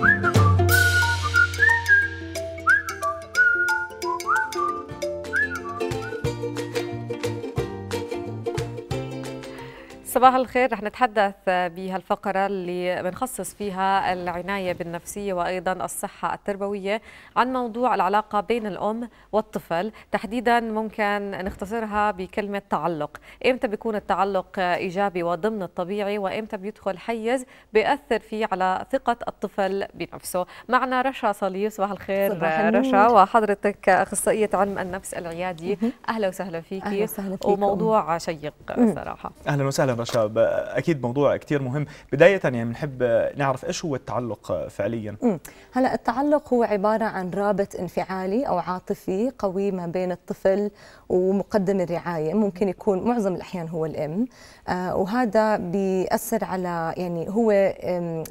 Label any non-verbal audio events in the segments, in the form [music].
Thank you. صباح الخير رح نتحدث بهالفقرة اللي بنخصص فيها العناية بالنفسية وأيضا الصحة التربوية عن موضوع العلاقة بين الأم والطفل تحديدا ممكن نختصرها بكلمة تعلق إمتى بيكون التعلق إيجابي وضمن الطبيعي وإمتى بيدخل حيز بيأثر فيه على ثقة الطفل بنفسه معنا رشا صليب صباح الخير صباح رشا وحضرتك أخصائية علم النفس العيادي أهلا وسهلا فيكي أهلا وسهلا فيك وموضوع شيق صراحة أهلا وسهلا شباب اكيد موضوع كثير مهم بدايه يعني بنحب نعرف ايش هو التعلق فعليا هلا التعلق هو عباره عن رابط انفعالي او عاطفي قوي ما بين الطفل ومقدم الرعايه ممكن يكون معظم الاحيان هو الام آه، وهذا بياثر على يعني هو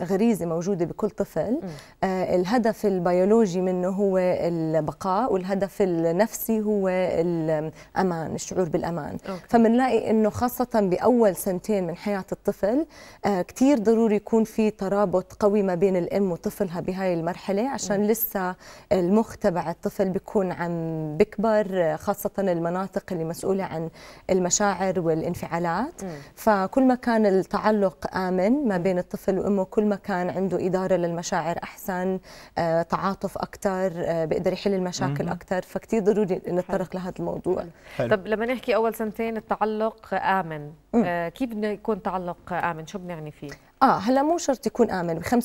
غريزه موجوده بكل طفل آه، الهدف البيولوجي منه هو البقاء والهدف النفسي هو الامان الشعور بالامان فمنلاقي فبنلاقي انه خاصه باول سنتين سنتين من حياه الطفل آه، كثير ضروري يكون في ترابط قوي ما بين الام وطفلها بهاي المرحله عشان لسه المخ تبع الطفل بيكون عم بكبر آه، خاصه المناطق اللي مسؤوله عن المشاعر والانفعالات فكل ما كان التعلق امن ما بين الطفل وامه كل ما كان عنده اداره للمشاعر احسن آه، تعاطف اكثر بيقدر يحل المشاكل اكثر فكتير ضروري نتطرق لهذا الموضوع حلو. طب لما نحكي اول سنتين التعلق امن آه، كيف بدنا يكون تعلق امن شو بنعني فيه اه هلا مو شرط يكون امن 65%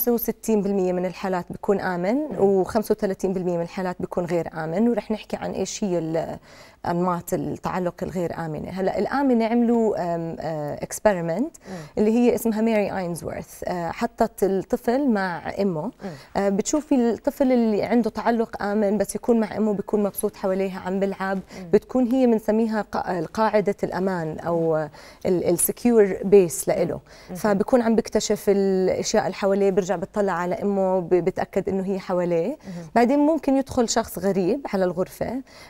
من الحالات بيكون امن و35% من الحالات بيكون غير امن ورح نحكي عن ايش هي انماط التعلق الغير امنه هلا الامنه عملوا اكسبيرمنت آه، اللي هي اسمها ماري اينزورث آه، حطت الطفل مع امه آه، بتشوفي الطفل اللي عنده تعلق امن بس يكون مع امه بيكون مبسوط حواليها عم بلعب بتكون هي بنسميها قاعده الامان او السكيور بيس لإله فبكون عم بكتشف بيكتشف الاشياء اللي حواليه بيرجع بيطلع على امه بتاكد انه هي حواليه بعدين ممكن يدخل شخص غريب على الغرفه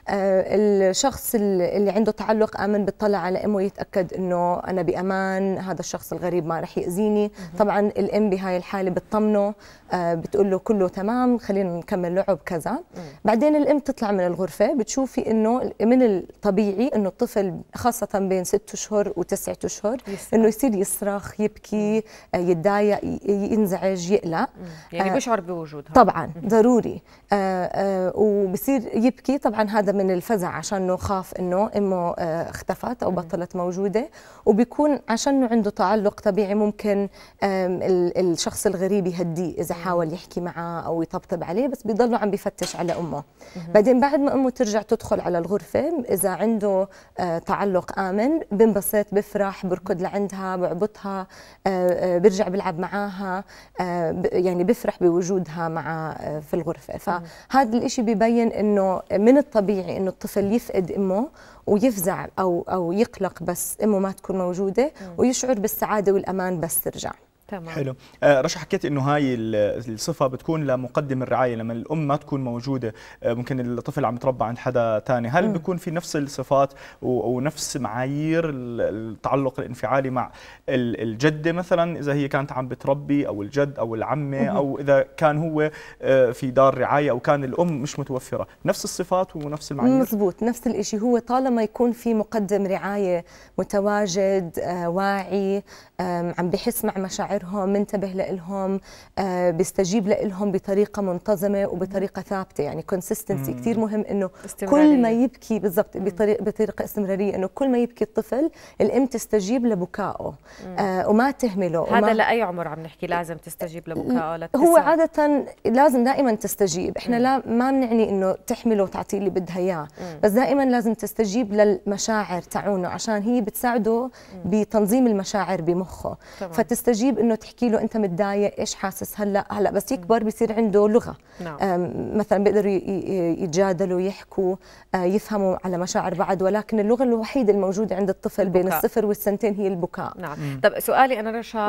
آه، الشخص اللي عنده تعلق امن بيطلع على امه يتاكد انه انا بامان هذا الشخص الغريب ما رح ياذيني طبعا الام بهاي الحاله بتطمنه آه، بتقول له كله تمام خلينا نكمل لعب كذا بعدين الام تطلع من الغرفه بتشوفي انه من الطبيعي انه الطفل خاصه بين ست اشهر وتسعة اشهر انه يصير يصرخ يبكي يتضايق ينزعج يقلق يعني آه، بيشعر بوجودها طبعا ضروري آه، آه، وبصير يبكي طبعا هذا من الفزع عشان انه خاف انه امه اختفت او بطلت موجوده وبيكون عشان انه عنده تعلق طبيعي ممكن الشخص الغريب يهديه اذا حاول يحكي معه او يطبطب عليه بس بيضله عم بفتش على امه بعدين بعد ما امه ترجع تدخل على الغرفه اذا عنده تعلق امن بنبسط بفرح بركض لعندها بعبطها بيرجع بلعب معاها آه، يعني بفرح بوجودها مع آه، في الغرفه فهذا الإشي ببين انه من الطبيعي انه الطفل يفقد امه ويفزع او او يقلق بس امه ما تكون موجوده ويشعر بالسعاده والامان بس ترجع تمام. حلو آه رشا حكيت انه هاي الصفه بتكون لمقدم الرعايه لما الام ما تكون موجوده آه ممكن الطفل عم يتربى عند حدا ثاني هل مم. بيكون في نفس الصفات ونفس معايير التعلق الانفعالي مع الجده مثلا اذا هي كانت عم بتربي او الجد او العمه مم. او اذا كان هو آه، في دار رعايه او كان الام مش متوفره نفس الصفات ونفس المعايير مزبوط نفس الشيء هو طالما يكون في مقدم رعايه متواجد آه واعي آه عم بحس مع مشاعر بقدرهم منتبه لهم آه بيستجيب لهم بطريقه منتظمه وبطريقه ثابته يعني كونسيستنسي كثير مهم انه كل ما يبكي بالضبط بطريقه بطريقه استمراريه انه كل ما يبكي الطفل الام تستجيب لبكائه آه وما تهمله هذا وما لاي عمر عم نحكي لازم تستجيب لبكائه هو عاده لازم دائما تستجيب احنا مم. لا ما بنعني انه تحمله وتعطيه اللي بدها اياه بس دائما لازم تستجيب للمشاعر تاعونه عشان هي بتساعده بتنظيم المشاعر بمخه طبعا. فتستجيب انه انه تحكي له انت متضايق ايش حاسس هلا هلا بس يكبر بصير عنده لغه نعم. مثلا بيقدروا يتجادلوا يحكوا آه، يفهموا على مشاعر بعض ولكن اللغه الوحيده الموجوده عند الطفل البكاء. بين الصفر والسنتين هي البكاء نعم مم. طب سؤالي انا رشا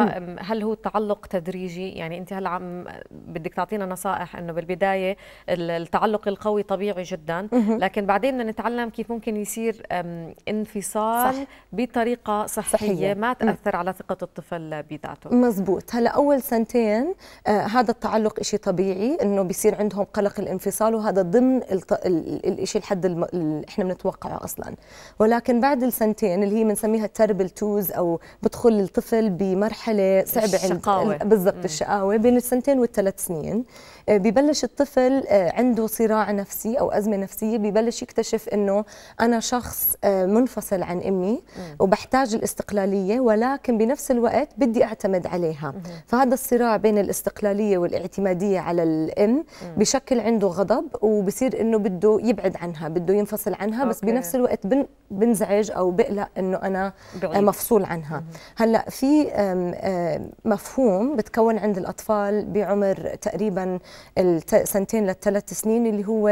هل هو تعلق تدريجي يعني انت هلا عم بدك تعطينا نصائح انه بالبدايه التعلق القوي طبيعي جدا لكن بعدين بدنا نتعلم كيف ممكن يصير انفصال صح. بطريقه صحيه, صحية. ما تاثر مم. على ثقه الطفل بذاته مزبوط هلا اول سنتين آه هذا التعلق شيء طبيعي انه بيصير عندهم قلق الانفصال وهذا ضمن الشيء الحد الم... اللي احنا بنتوقعه اصلا ولكن بعد السنتين اللي هي بنسميها التربل توز او بدخل الطفل بمرحله صعبه الشقاوة عند... بالضبط الشقاوه بين السنتين والثلاث سنين آه ببلش الطفل آه عنده صراع نفسي او ازمه نفسيه ببلش يكتشف انه انا شخص آه، منفصل عن امي وبحتاج الاستقلاليه ولكن بنفس الوقت بدي اعتمد عليها فهذا الصراع بين الاستقلاليه والاعتماديه على الام بشكل عنده غضب وبصير انه بده يبعد عنها بده ينفصل عنها بس أوكي. بنفس الوقت بن بنزعج او بقلق انه انا بعيد. مفصول عنها هلا في مفهوم بتكون عند الاطفال بعمر تقريبا سنتين للثلاث سنين اللي هو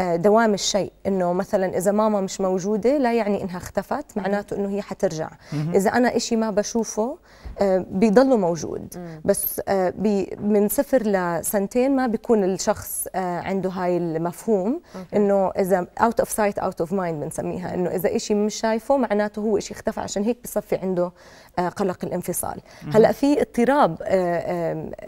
آه، دوام الشيء انه مثلا اذا ماما مش موجوده لا يعني انها اختفت معناته انه هي حترجع اذا انا إشي ما بشوفه آه، بيضلوا موجود بس آه، من صفر لسنتين ما بيكون الشخص آه، عنده هاي المفهوم انه اذا اوت اوف سايت اوت اوف مايند بنسميها انه اذا شيء مش شايفه معناته هو شيء اختفى عشان هيك بصفي عنده قلق الانفصال هلا في اضطراب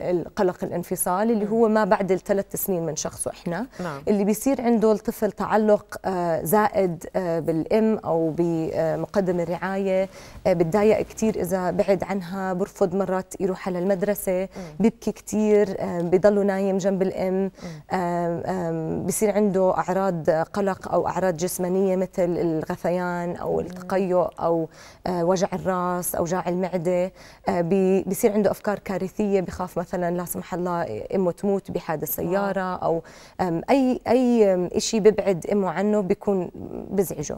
القلق الانفصال اللي هو ما بعد الثلاث سنين من شخصه احنا نعم. اللي بيصير عنده الطفل تعلق زائد بالام او بمقدم الرعايه بتضايق كثير اذا بعد عنها برفض مرات يروح على المدرسة بيبكي كثير آه، بضله نايم جنب الأم آه، آه، بصير عنده أعراض قلق أو أعراض جسمانية مثل الغثيان أو التقيؤ أو وجع الراس أو جاع المعدة بصير عنده أفكار كارثية بخاف مثلا لا سمح الله أمه تموت بحادث سيارة أو أي أي شيء ببعد أمه عنه بيكون بزعجه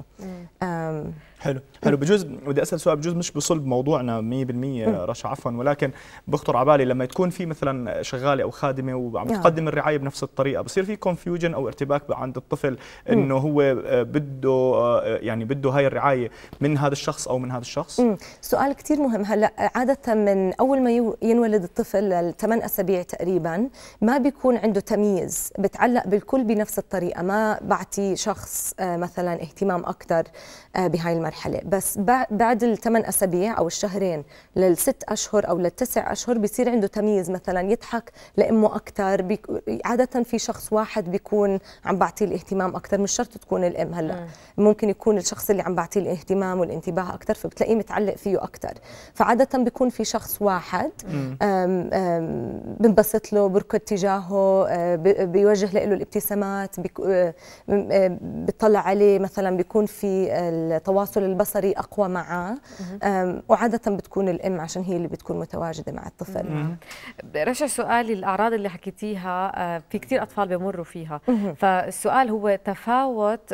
حلو حلو بجوز بدي اسال سؤال بجوز مش بصلب موضوعنا 100% يعني، رشا عفوا ولكن بخطر على بالي لما تكون في مثلا شغاله او خادمه وعم نعم. تقدم الرعايه بنفس الطريقه بصير في كونفيوجن او ارتباك عند الطفل انه هو آه، بده آه، يعني بده هاي الرعايه من هذا الشخص او من هذا الشخص سؤال كثير مهم هلا عاده من اول ما ينولد الطفل لثمان اسابيع تقريبا ما بيكون عنده تمييز بتعلق بالكل بنفس الطريقه ما بعطي شخص آه، مثلا اهتمام اكثر بهاي المرحله بس بعد الثمان اسابيع او الشهرين لل للست اشهر او للتسع اشهر بصير عنده تمييز مثلا يضحك لامه اكثر بيك... عاده في شخص واحد بيكون عم بعطيه الاهتمام اكثر مش شرط تكون الام هلا م. ممكن يكون الشخص اللي عم بعطيه الاهتمام والانتباه اكثر فبتلاقيه متعلق فيه اكثر فعاده بيكون في شخص واحد بنبسط له بركض تجاهه آه، بيوجه له الابتسامات بيطلع آه، آه، بتطلع عليه مثلا بيكون في التواصل البصري اقوى معه وعاده بتكون الام عشان هي اللي بتكون متواجده مع الطفل رشا سؤالي الاعراض اللي حكيتيها آه، في كثير اطفال بمروا فيها فالسؤال هو تفاوت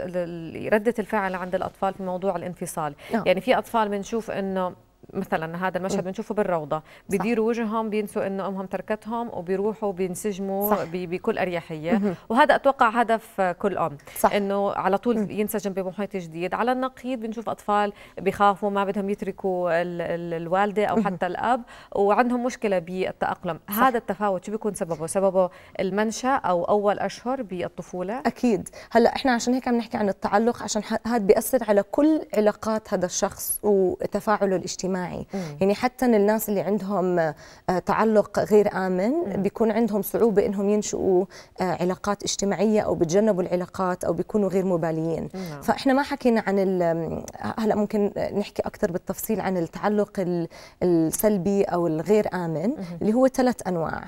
رده الفعل عند الاطفال في موضوع الانفصال آه. يعني في اطفال بنشوف انه مثلا هذا المشهد بنشوفه بالروضه بديروا وجههم بينسوا انه امهم تركتهم وبيروحوا بينسجموا بي بكل اريحيه مم. وهذا اتوقع هدف كل ام انه على طول مم. ينسجم بمحيط جديد على النقيض بنشوف اطفال بخافوا ما بدهم يتركوا ال ال الوالده او حتى الاب وعندهم مشكله بالتاقلم صح. هذا التفاوت شو بيكون سببه سببه المنشا او اول اشهر بالطفوله اكيد هلا احنا عشان هيك عم نحكي عن التعلق عشان هذا بياثر على كل علاقات هذا الشخص وتفاعله الاجتماعي الاجتماعي مم. يعني حتى الناس اللي عندهم آه، تعلق غير آمن بيكون عندهم صعوبة إنهم ينشئوا آه، علاقات اجتماعية أو بتجنبوا العلاقات أو بيكونوا غير مباليين مم. نعم. فإحنا ما حكينا عن آه، هلأ ممكن نحكي أكثر بالتفصيل عن التعلق السلبي أو الغير آمن مم. اللي هو ثلاث أنواع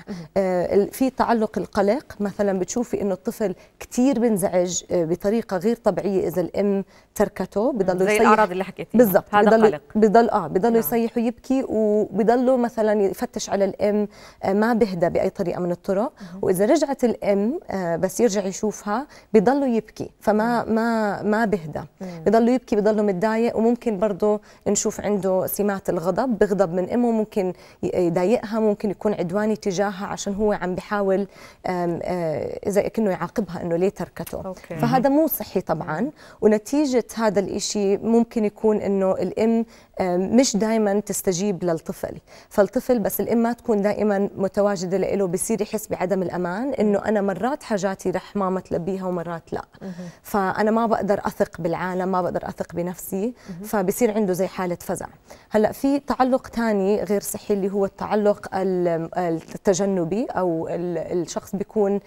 في تعلق القلق مثلا بتشوفي إنه الطفل كثير بنزعج بطريقة غير طبيعية إذا الأم تركته بضل زي الأعراض اللي حكيتيها بالضبط هذا بضل قلق بضل آه بضل بضل نعم. يصيح ويبكي وبضله مثلا يفتش على الام آه، ما بهدى باي طريقه من الطرق واذا رجعت الام آه، بس يرجع يشوفها بضله يبكي فما ما ما بهدى نعم. بضله يبكي بضله متضايق وممكن برضه نشوف عنده سمات الغضب بغضب من امه ممكن يضايقها ممكن يكون عدواني تجاهها عشان هو عم بحاول آه، اذا كانه يعاقبها انه ليه تركته أوكي. فهذا مو صحي طبعا ونتيجه هذا الإشي ممكن يكون انه الام مش دائما تستجيب للطفل فالطفل بس الام ما تكون دائما متواجده له بصير يحس بعدم الامان انه انا مرات حاجاتي رح ماما تلبيها ومرات لا فانا ما بقدر اثق بالعالم ما بقدر اثق بنفسي فبصير عنده زي حاله فزع هلا في تعلق ثاني غير صحي اللي هو التعلق التجنبي او الشخص بيكون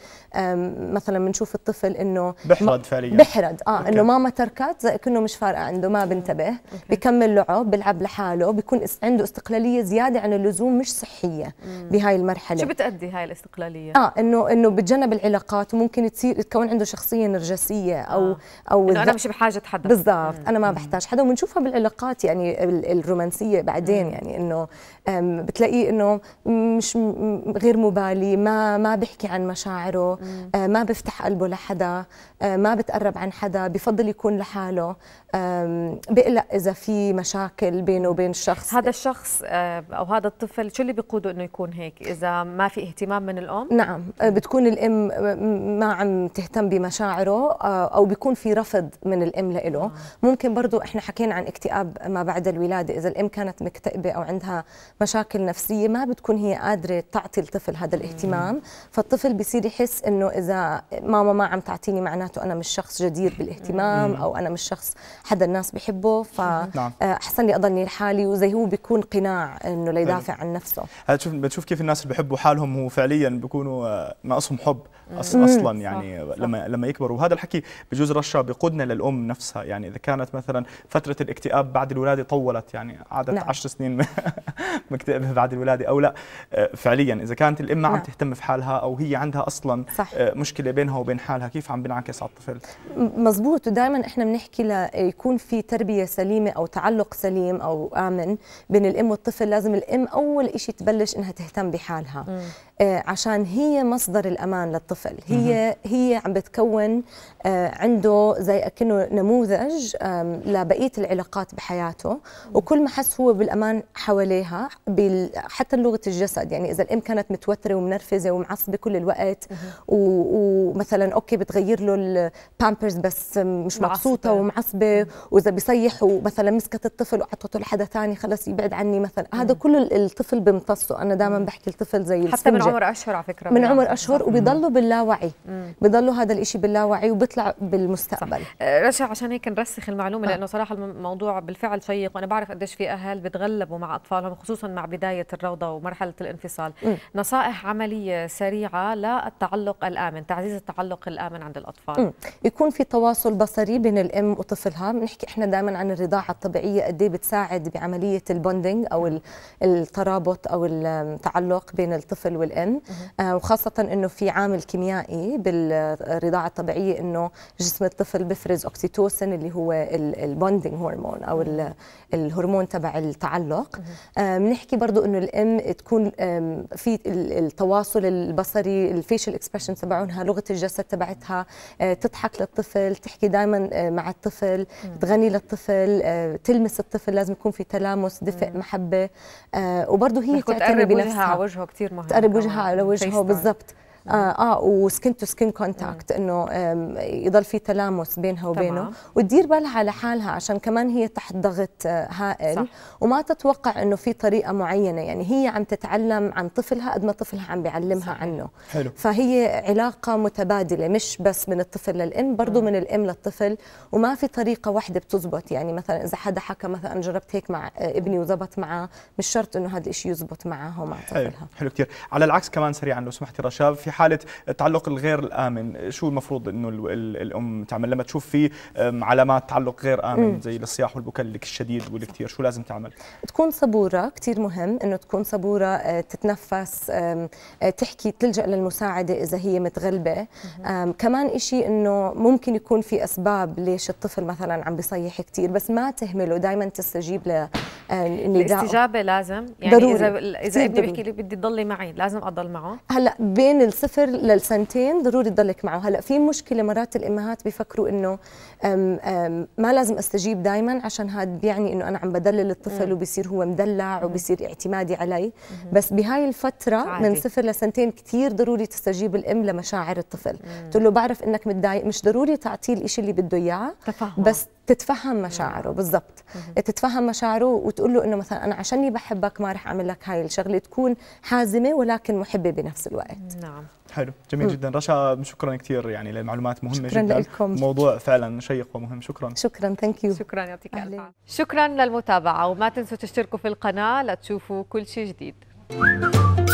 مثلا بنشوف الطفل انه بحرد فعليا بحرد اه انه ماما تركت زي كانه مش فارقه عنده ما بنتبه بكمل لعب بلعب لحاله له بيكون عنده استقلاليه زياده عن اللزوم مش صحيه بهاي المرحله شو بتأدي هاي الاستقلاليه اه انه انه بتجنب العلاقات وممكن تصير تكون عنده شخصيه نرجسيه او آه. او إنه انا مش بحاجه حدا بالضبط انا ما بحتاج حدا وبنشوفها بالعلاقات يعني الرومانسيه بعدين يعني انه بتلاقيه انه مش غير مبالي ما ما بيحكي عن مشاعره آه، ما بيفتح قلبه لحدا آه، ما بتقرب عن حدا بفضل يكون لحاله بقلق اذا في مشاكل بينه وبين الشخص هذا الشخص أه، او هذا الطفل شو اللي بيقوده انه يكون هيك اذا ما في اهتمام من الام نعم أه، بتكون الام ما عم تهتم بمشاعره أه، او بيكون في رفض من الام له آه. ممكن برضو احنا حكينا عن اكتئاب ما بعد الولاده اذا الام كانت مكتئبه او عندها مشاكل نفسيه ما بتكون هي قادره تعطي الطفل هذا الاهتمام مم. فالطفل بصير يحس انه اذا ماما ما عم تعطيني معناته انا مش شخص جدير بالاهتمام مم. او انا مش شخص حدا الناس بحبه فاحسن نعم. آه، لي اضلني لحالي وزي هو بيكون قناع انه ليدافع عن نفسه هذا شوف بتشوف كيف الناس اللي بحبوا حالهم هو فعليا بيكونوا آه، ناقصهم حب اصلا يعني صح لما صح لما يكبروا وهذا الحكي بجوز رشا بيقودنا للام نفسها يعني اذا كانت مثلا فتره الاكتئاب بعد الولاده طولت يعني عادت 10 نعم. سنين [laughs] مكتئبه بعد الولاده او لا آه، فعليا اذا كانت الام ما نعم. عم تهتم في حالها او هي عندها اصلا صح. مشكله بينها وبين حالها كيف عم بينعكس على الطفل مزبوط ودائما احنا بنحكي يكون في تربيه سليمه او تعلق سليم او امن بين الام والطفل لازم الام اول شيء تبلش انها تهتم بحالها م. آه، عشان هي مصدر الامان للطفل هي هي عم بتكون آه، عنده زي اكنه نموذج لبقيه العلاقات بحياته وكل ما حس هو بالامان حواليها حتى لغه الجسد يعني اذا الام كانت متوتره ومنرفزه ومعصبه كل الوقت ومثلا اوكي بتغير له البامبرز بس مش مبسوطه ومعصبه واذا بيصيح ومثلا مسكت الطفل واعطته لحدا ثاني خلص يبعد عني مثلا هذا كله الطفل بيمتصه انا دائما بحكي الطفل زي حتى من من عمر اشهر على فكره من عمر اشهر صح. وبيضلوا باللاوعي بيضلوا هذا الشيء باللاوعي وبيطلع بالمستقبل آه، رشا عشان هيك نرسخ المعلومه آه. لانه صراحه الموضوع بالفعل شيق وانا بعرف قديش في اهل بتغلبوا مع اطفالهم خصوصا مع بدايه الروضه ومرحله الانفصال نصائح عمليه سريعه للتعلق الامن تعزيز التعلق الامن عند الاطفال يكون في تواصل بصري بين الام وطفلها بنحكي احنا دائما عن الرضاعه الطبيعيه قد ايه بتساعد بعمليه البوندنج او الترابط او التعلق بين الطفل والام الام آه، وخاصه انه في عامل كيميائي بالرضاعه الطبيعيه انه جسم الطفل بفرز اوكسيتوسن اللي هو البوندنج هرمون او الهرمون تبع التعلق آه، بنحكي برضه انه الام تكون في التواصل البصري الفيشل اكسبريشن تبعونها لغه الجسد تبعتها آه، تضحك للطفل تحكي دائما مع الطفل تغني للطفل تلمس الطفل لازم يكون في تلامس دفء محبه وبرضه هي تعتني بنفسها وجهه كثير مهم تقرب وجهه وجهها على وجهه بالضبط اه نعم. اه وسكن تو سكن كونتاكت انه يضل في تلامس بينها وبينه تمام. وتدير بالها على حالها عشان كمان هي تحت ضغط آه، هائل صح. وما تتوقع انه في طريقه معينه يعني هي عم تتعلم عن طفلها قد ما طفلها عم بيعلمها صح. عنه حلو. فهي علاقه متبادله مش بس من الطفل للام برضه نعم. من الام للطفل وما في طريقه واحده بتزبط يعني مثلا اذا حدا حكى مثلا جربت هيك مع آه، ابني وزبط معه مش شرط انه هذا الشيء يزبط معه ومع طفلها حلو, حلو كثير على العكس كمان سريعا لو سمحتي رشاب في حاله التعلق الغير الامن شو المفروض انه الام تعمل لما تشوف في علامات تعلق غير امن زي الصياح والبكاء الشديد والكثير شو لازم تعمل تكون صبوره كثير مهم انه تكون صبوره آه، تتنفس آه، تحكي تلجا للمساعده اذا هي متغلبه كمان شيء انه ممكن يكون في اسباب ليش الطفل مثلا عم بيصيح كثير بس ما تهمله دائما تستجيب ل آه، الاستجابه لازم يعني ضروري. اذا اذا ابني بيحكي لي بدي تضلي معي لازم اضل معه هلا بين الست الصفر للسنتين ضروري تضلك معه هلا في مشكله مرات الامهات بيفكروا انه ما لازم استجيب دائما عشان هذا بيعني انه انا عم بدلل الطفل وبصير هو مدلع وبصير اعتمادي علي بس بهاي الفتره عادي. من صفر لسنتين كثير ضروري تستجيب الام لمشاعر الطفل تقول له بعرف انك متضايق مش ضروري تعطيه الشيء اللي بده اياه بس تتفهم نعم. مشاعره بالضبط تتفهم مشاعره وتقول له انه مثلا انا عشاني بحبك ما رح اعمل لك هاي الشغله تكون حازمه ولكن محبه بنفس الوقت نعم حلو جميل جدا رشا شكرا كثير يعني للمعلومات مهمه شكرا جدا لكم. موضوع فعلا شيق ومهم شكرا شكرا ثانك يو شكرا يعطيك الف شكرا للمتابعه وما تنسوا تشتركوا في القناه لتشوفوا كل شيء جديد